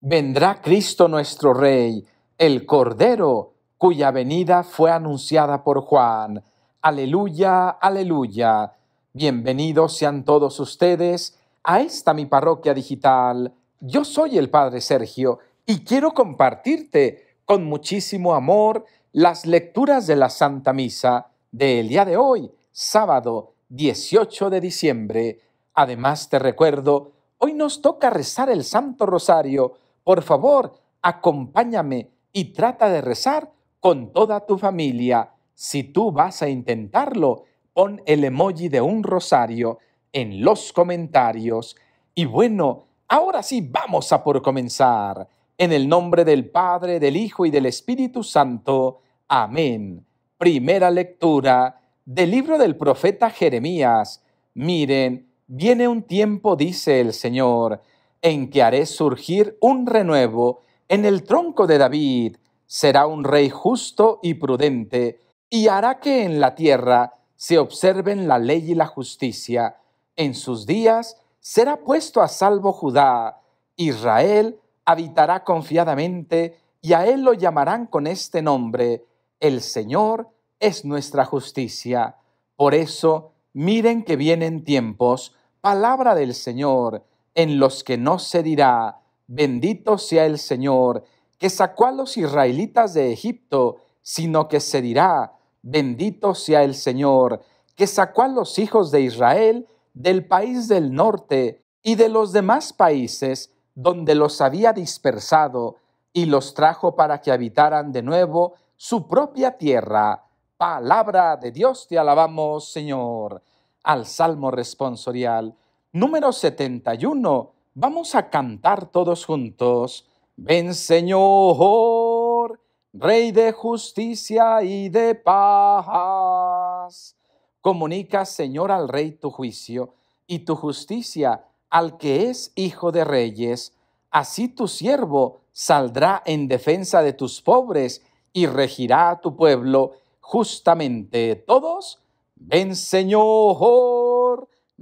vendrá Cristo nuestro Rey, el Cordero, cuya venida fue anunciada por Juan. Aleluya, aleluya. Bienvenidos sean todos ustedes a esta mi parroquia digital. Yo soy el Padre Sergio y quiero compartirte con muchísimo amor las lecturas de la Santa Misa del día de hoy, sábado 18 de diciembre. Además te recuerdo, hoy nos toca rezar el Santo Rosario por favor, acompáñame y trata de rezar con toda tu familia. Si tú vas a intentarlo, pon el emoji de un rosario en los comentarios. Y bueno, ahora sí vamos a por comenzar. En el nombre del Padre, del Hijo y del Espíritu Santo. Amén. Primera lectura del libro del profeta Jeremías. Miren, viene un tiempo, dice el Señor, en que haré surgir un renuevo en el tronco de David. Será un rey justo y prudente, y hará que en la tierra se observen la ley y la justicia. En sus días será puesto a salvo Judá. Israel habitará confiadamente, y a él lo llamarán con este nombre. El Señor es nuestra justicia. Por eso, miren que vienen tiempos, palabra del Señor en los que no se dirá, bendito sea el Señor, que sacó a los israelitas de Egipto, sino que se dirá, bendito sea el Señor, que sacó a los hijos de Israel del país del norte y de los demás países donde los había dispersado, y los trajo para que habitaran de nuevo su propia tierra. Palabra de Dios, te alabamos, Señor. Al Salmo responsorial número 71. Vamos a cantar todos juntos. Ven Señor, Rey de justicia y de paz. Comunica, Señor, al Rey tu juicio y tu justicia al que es Hijo de Reyes. Así tu siervo saldrá en defensa de tus pobres y regirá a tu pueblo justamente. Todos, ven Señor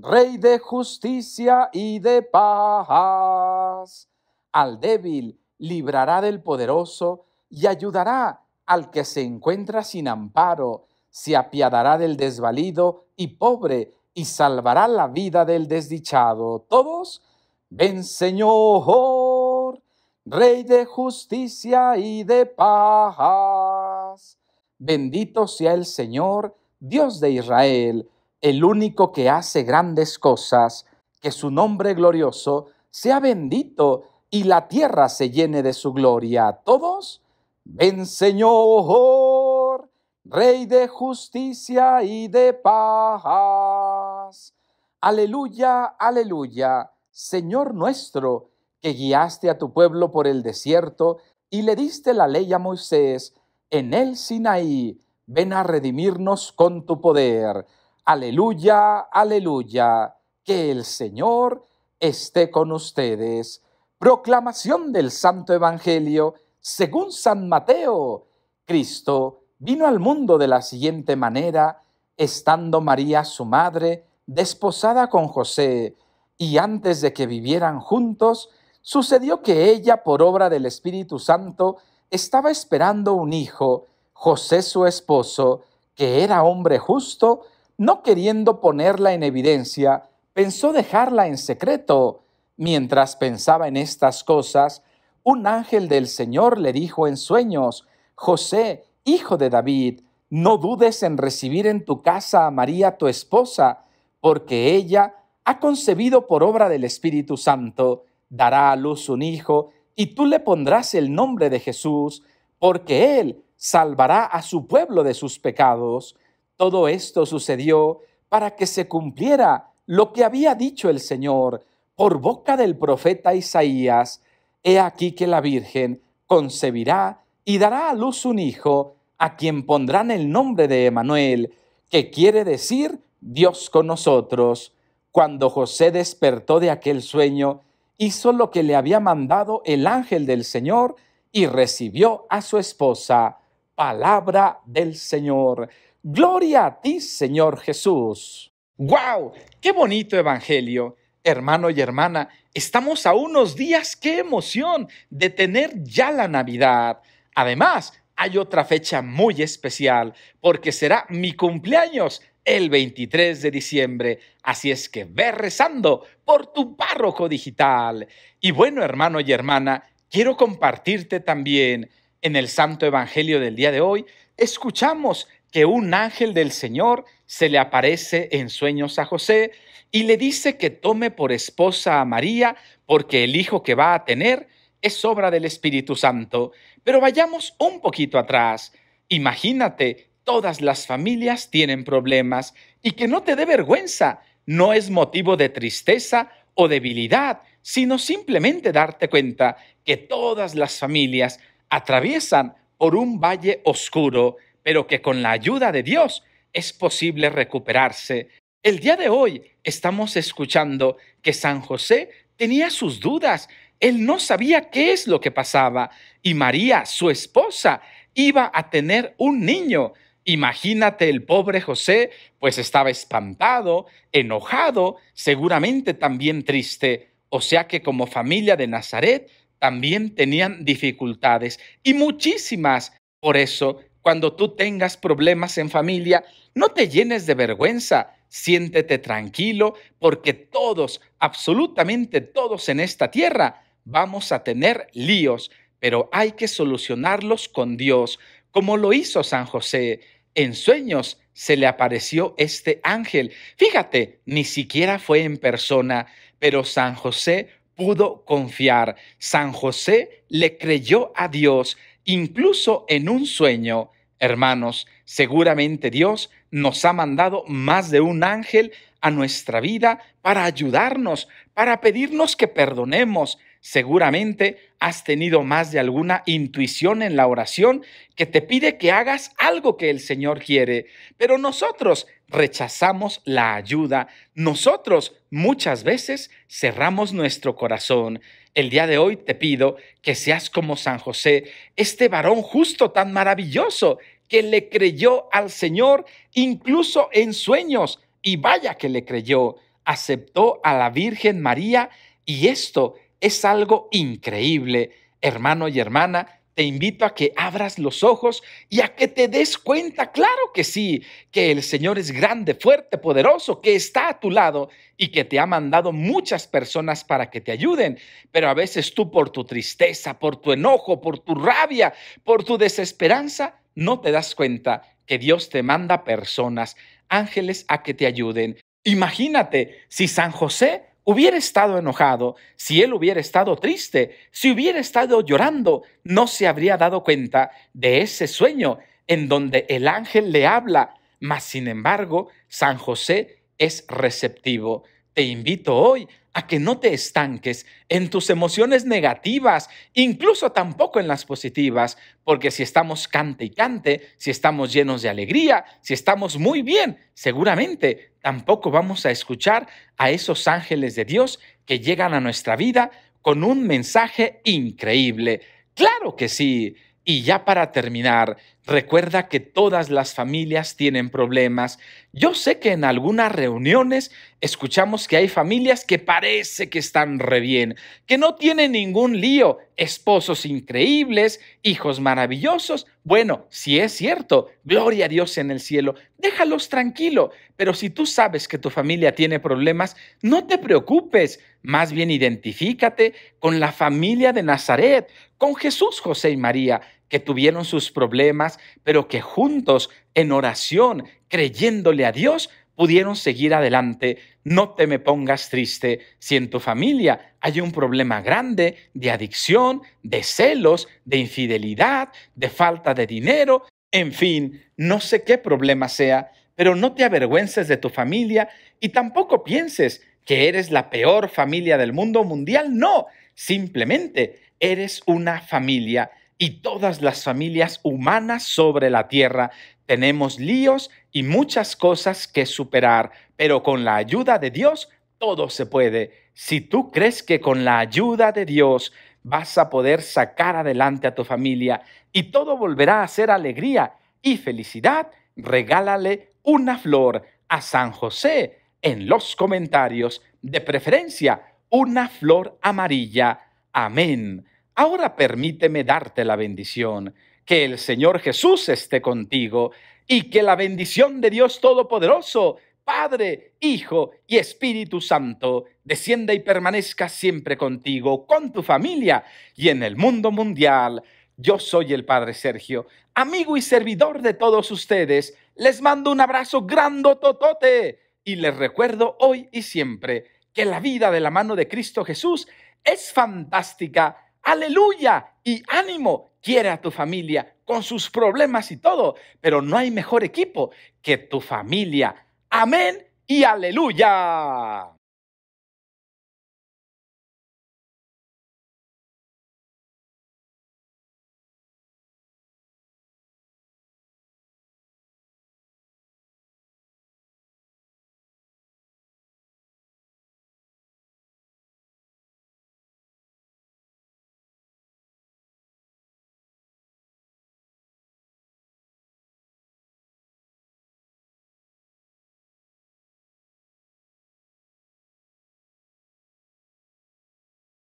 Rey de justicia y de paz. Al débil librará del poderoso y ayudará al que se encuentra sin amparo, se apiadará del desvalido y pobre y salvará la vida del desdichado. Todos, ven Señor, Rey de justicia y de paz. Bendito sea el Señor, Dios de Israel el único que hace grandes cosas, que su nombre glorioso sea bendito y la tierra se llene de su gloria. Todos, ven Señor, Rey de justicia y de paz. Aleluya, aleluya, Señor nuestro, que guiaste a tu pueblo por el desierto y le diste la ley a Moisés en el Sinaí. Ven a redimirnos con tu poder Aleluya, aleluya, que el Señor esté con ustedes. Proclamación del Santo Evangelio según San Mateo. Cristo vino al mundo de la siguiente manera, estando María su madre desposada con José, y antes de que vivieran juntos, sucedió que ella, por obra del Espíritu Santo, estaba esperando un hijo, José su esposo, que era hombre justo, no queriendo ponerla en evidencia, pensó dejarla en secreto. Mientras pensaba en estas cosas, un ángel del Señor le dijo en sueños, José, hijo de David, no dudes en recibir en tu casa a María tu esposa, porque ella ha concebido por obra del Espíritu Santo, dará a luz un hijo, y tú le pondrás el nombre de Jesús, porque él salvará a su pueblo de sus pecados. Todo esto sucedió para que se cumpliera lo que había dicho el Señor por boca del profeta Isaías, he aquí que la Virgen concebirá y dará a luz un hijo, a quien pondrán el nombre de Emanuel, que quiere decir Dios con nosotros. Cuando José despertó de aquel sueño, hizo lo que le había mandado el ángel del Señor y recibió a su esposa. Palabra del Señor. Gloria a ti, Señor Jesús. ¡Wow! ¡Qué bonito evangelio! Hermano y hermana, estamos a unos días, qué emoción, de tener ya la Navidad. Además, hay otra fecha muy especial, porque será mi cumpleaños el 23 de diciembre. Así es que ve rezando por tu párroco digital. Y bueno, hermano y hermana, quiero compartirte también en el Santo Evangelio del día de hoy, escuchamos que un ángel del Señor se le aparece en sueños a José y le dice que tome por esposa a María porque el hijo que va a tener es obra del Espíritu Santo. Pero vayamos un poquito atrás. Imagínate, todas las familias tienen problemas y que no te dé vergüenza. No es motivo de tristeza o debilidad, sino simplemente darte cuenta que todas las familias atraviesan por un valle oscuro pero que con la ayuda de Dios es posible recuperarse. El día de hoy estamos escuchando que San José tenía sus dudas, él no sabía qué es lo que pasaba y María, su esposa, iba a tener un niño. Imagínate el pobre José, pues estaba espantado, enojado, seguramente también triste. O sea que como familia de Nazaret también tenían dificultades y muchísimas. Por eso cuando tú tengas problemas en familia, no te llenes de vergüenza, siéntete tranquilo, porque todos, absolutamente todos en esta tierra, vamos a tener líos, pero hay que solucionarlos con Dios, como lo hizo San José. En sueños se le apareció este ángel. Fíjate, ni siquiera fue en persona, pero San José pudo confiar. San José le creyó a Dios, incluso en un sueño. Hermanos, seguramente Dios nos ha mandado más de un ángel a nuestra vida para ayudarnos, para pedirnos que perdonemos, Seguramente has tenido más de alguna intuición en la oración que te pide que hagas algo que el Señor quiere, pero nosotros rechazamos la ayuda, nosotros muchas veces cerramos nuestro corazón. El día de hoy te pido que seas como San José, este varón justo tan maravilloso que le creyó al Señor incluso en sueños, y vaya que le creyó, aceptó a la Virgen María y esto es algo increíble, hermano y hermana. Te invito a que abras los ojos y a que te des cuenta, claro que sí, que el Señor es grande, fuerte, poderoso, que está a tu lado y que te ha mandado muchas personas para que te ayuden. Pero a veces tú por tu tristeza, por tu enojo, por tu rabia, por tu desesperanza, no te das cuenta que Dios te manda personas, ángeles a que te ayuden. Imagínate si San José hubiera estado enojado, si él hubiera estado triste, si hubiera estado llorando, no se habría dado cuenta de ese sueño en donde el ángel le habla, mas sin embargo, San José es receptivo. Te invito hoy a que no te estanques en tus emociones negativas, incluso tampoco en las positivas, porque si estamos cante y cante, si estamos llenos de alegría, si estamos muy bien, seguramente tampoco vamos a escuchar a esos ángeles de Dios que llegan a nuestra vida con un mensaje increíble. Claro que sí. Y ya para terminar, recuerda que todas las familias tienen problemas. Yo sé que en algunas reuniones escuchamos que hay familias que parece que están re bien, que no tienen ningún lío, esposos increíbles, hijos maravillosos. Bueno, si es cierto, gloria a Dios en el cielo, déjalos tranquilo. Pero si tú sabes que tu familia tiene problemas, no te preocupes. Más bien identifícate con la familia de Nazaret, con Jesús, José y María que tuvieron sus problemas, pero que juntos, en oración, creyéndole a Dios, pudieron seguir adelante. No te me pongas triste si en tu familia hay un problema grande de adicción, de celos, de infidelidad, de falta de dinero, en fin, no sé qué problema sea, pero no te avergüences de tu familia y tampoco pienses que eres la peor familia del mundo mundial, no, simplemente eres una familia y todas las familias humanas sobre la tierra tenemos líos y muchas cosas que superar, pero con la ayuda de Dios todo se puede. Si tú crees que con la ayuda de Dios vas a poder sacar adelante a tu familia y todo volverá a ser alegría y felicidad, regálale una flor a San José en los comentarios, de preferencia una flor amarilla. Amén. Ahora permíteme darte la bendición, que el Señor Jesús esté contigo y que la bendición de Dios Todopoderoso, Padre, Hijo y Espíritu Santo, descienda y permanezca siempre contigo, con tu familia y en el mundo mundial. Yo soy el Padre Sergio, amigo y servidor de todos ustedes. Les mando un abrazo grandototote y les recuerdo hoy y siempre que la vida de la mano de Cristo Jesús es fantástica aleluya y ánimo, quiere a tu familia con sus problemas y todo, pero no hay mejor equipo que tu familia. Amén y aleluya.